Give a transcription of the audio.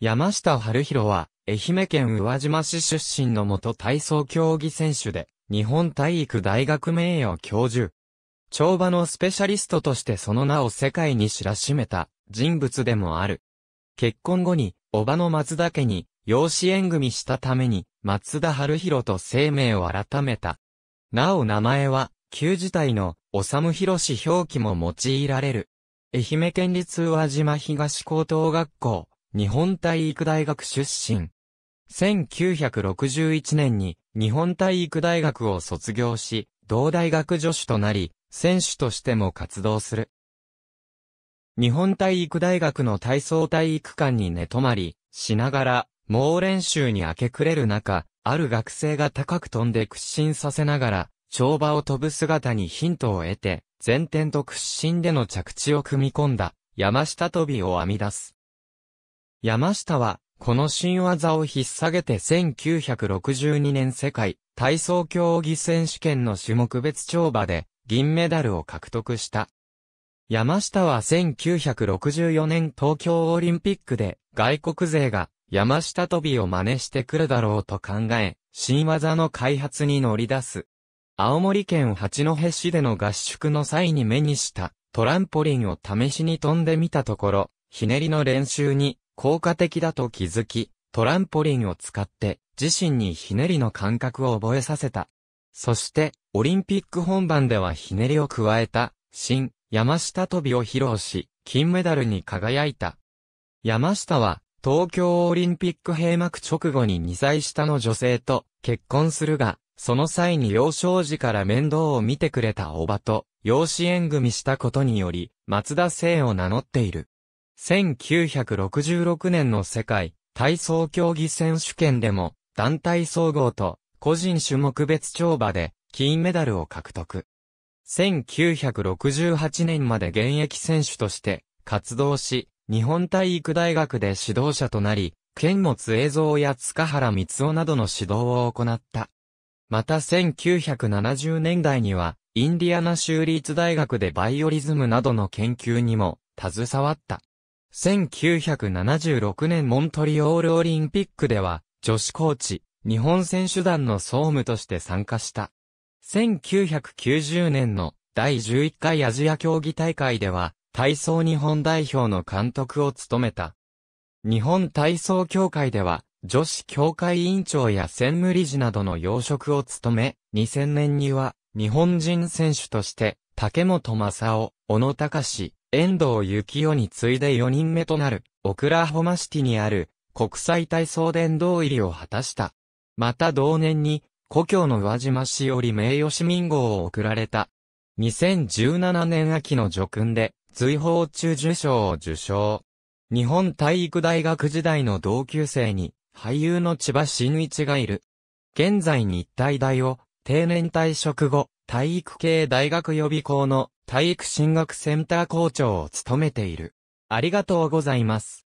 山下春弘は、愛媛県宇和島市出身の元体操競技選手で、日本体育大学名誉教授。跳馬のスペシャリストとしてその名を世界に知らしめた人物でもある。結婚後に、叔母の松田家に、養子縁組したために、松田春弘と生命を改めた。なお名前は、旧時代の、おさむひろし表記も用いられる。愛媛県立宇和島東高等学校。日本体育大学出身。1961年に日本体育大学を卒業し、同大学助手となり、選手としても活動する。日本体育大学の体操体育館に寝泊まり、しながら、猛練習に明け暮れる中、ある学生が高く飛んで屈伸させながら、跳馬を飛ぶ姿にヒントを得て、前転と屈伸での着地を組み込んだ、山下飛びを編み出す。山下は、この新技を引っ提げて1962年世界体操競技選手権の種目別跳馬で銀メダルを獲得した。山下は1964年東京オリンピックで外国勢が山下飛びを真似してくるだろうと考え、新技の開発に乗り出す。青森県八戸市での合宿の際に目にしたトランポリンを試しに飛んでみたところ、ひねりの練習に効果的だと気づき、トランポリンを使って自身にひねりの感覚を覚えさせた。そして、オリンピック本番ではひねりを加えた、新、山下飛びを披露し、金メダルに輝いた。山下は、東京オリンピック閉幕直後に2歳下の女性と結婚するが、その際に幼少時から面倒を見てくれたおばと、養子縁組したことにより、松田聖を名乗っている。1966年の世界体操競技選手権でも団体総合と個人種目別跳馬で金メダルを獲得。1968年まで現役選手として活動し、日本体育大学で指導者となり、剣持映像や塚原光雄などの指導を行った。また1970年代には、インディアナ州立大学でバイオリズムなどの研究にも携わった。1976年モントリオールオリンピックでは、女子コーチ、日本選手団の総務として参加した。1990年の第11回アジア競技大会では、体操日本代表の監督を務めた。日本体操協会では、女子協会委員長や専務理事などの要職を務め、2000年には、日本人選手として、竹本正夫、小野隆史、遠藤幸雄に次いで4人目となる、オクラホマシティにある、国際体操殿堂入りを果たした。また同年に、故郷の宇和島市より名誉市民号を贈られた。2017年秋の叙勲で、随法中受賞を受賞。日本体育大学時代の同級生に、俳優の千葉真一がいる。現在日体大を、定年退職後、体育系大学予備校の体育進学センター校長を務めている。ありがとうございます。